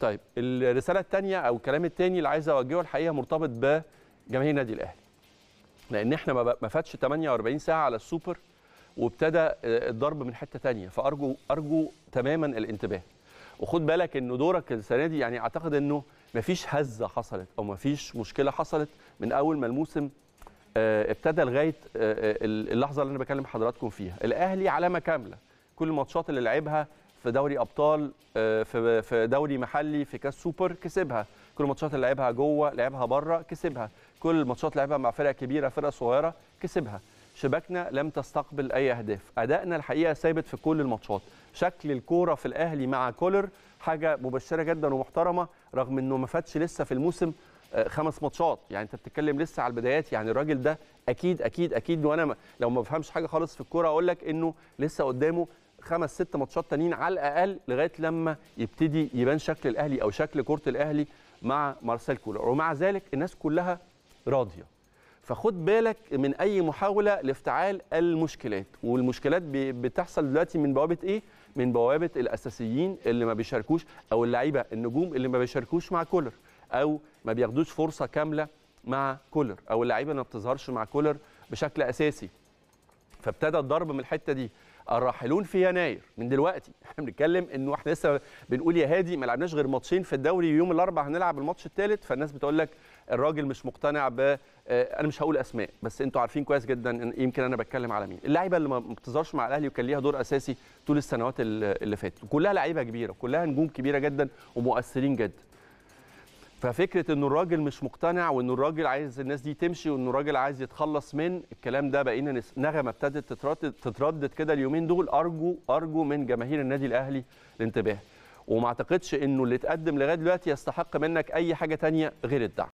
طيب الرساله الثانيه او الكلام الثاني اللي عايز اوجهه الحقيقه مرتبط بجماهير النادي الاهلي لان احنا ما فاتش 48 ساعه على السوبر وابتدى آه، الضرب من حته ثانيه فارجو ارجو تماما الانتباه وخد بالك ان دورك السنه دي يعني اعتقد انه ما فيش هزه حصلت او ما فيش مشكله حصلت من اول ما الموسم آه، ابتدى لغايه آه، اللحظه اللي انا بكلم حضراتكم فيها الاهلي علامه كامله كل الماتشات اللي لعبها في دوري ابطال آه، في في دوري محلي في كاس سوبر كسبها كل الماتشات اللي لعبها جوه لعبها بره كسبها كل الماتشات اللي لعبها مع فرق كبيره فرق صغيره كسبها شباكنا لم تستقبل اي اهداف ادائنا الحقيقه ثابت في كل الماتشات شكل الكوره في الاهلي مع كولر حاجه مبشره جدا ومحترمه رغم انه ما فاتش لسه في الموسم آه، خمس ماتشات يعني انت بتتكلم لسه على البدايات يعني الراجل ده اكيد اكيد اكيد وانا لو ما بفهمش حاجه خالص في الكوره اقول لك انه لسه قدامه خمس ست ماتشات تانيين على الاقل لغايه لما يبتدي يبان شكل الاهلي او شكل كره الاهلي مع مارسيل كولر ومع ذلك الناس كلها راضيه فخد بالك من اي محاوله لافتعال المشكلات والمشكلات بتحصل دلوقتي من بوابه ايه من بوابه الاساسيين اللي ما بيشاركوش او اللعيبه النجوم اللي ما بيشاركوش مع كولر او ما بياخدوش فرصه كامله مع كولر او اللعيبه ما بتظهرش مع كولر بشكل اساسي فابتدى الضرب من الحته دي الراحلون في يناير من دلوقتي احنا بنتكلم انه احنا لسه بنقول يا هادي ما لعبناش غير ماتشين في الدوري يوم الاربعاء هنلعب الماتش الثالث فالناس بتقول لك الراجل مش مقتنع ب آه، انا مش هقول اسماء بس انتوا عارفين كويس جدا يمكن انا بتكلم على مين اللعيبه اللي ما بتظهرش مع الاهلي وكان ليها دور اساسي طول السنوات اللي فاتت كلها لعيبه كبيره كلها نجوم كبيره جدا ومؤثرين جدا ففكره ان الراجل مش مقتنع وان الراجل عايز الناس دي تمشي وان الراجل عايز يتخلص من الكلام ده بقينا نغمه ابتدت تتردد كده اليومين دول ارجو ارجو من جماهير النادي الاهلي الانتباه وما اعتقدش انه اللي اتقدم لغايه دلوقتي يستحق منك اي حاجه تانية غير الدعم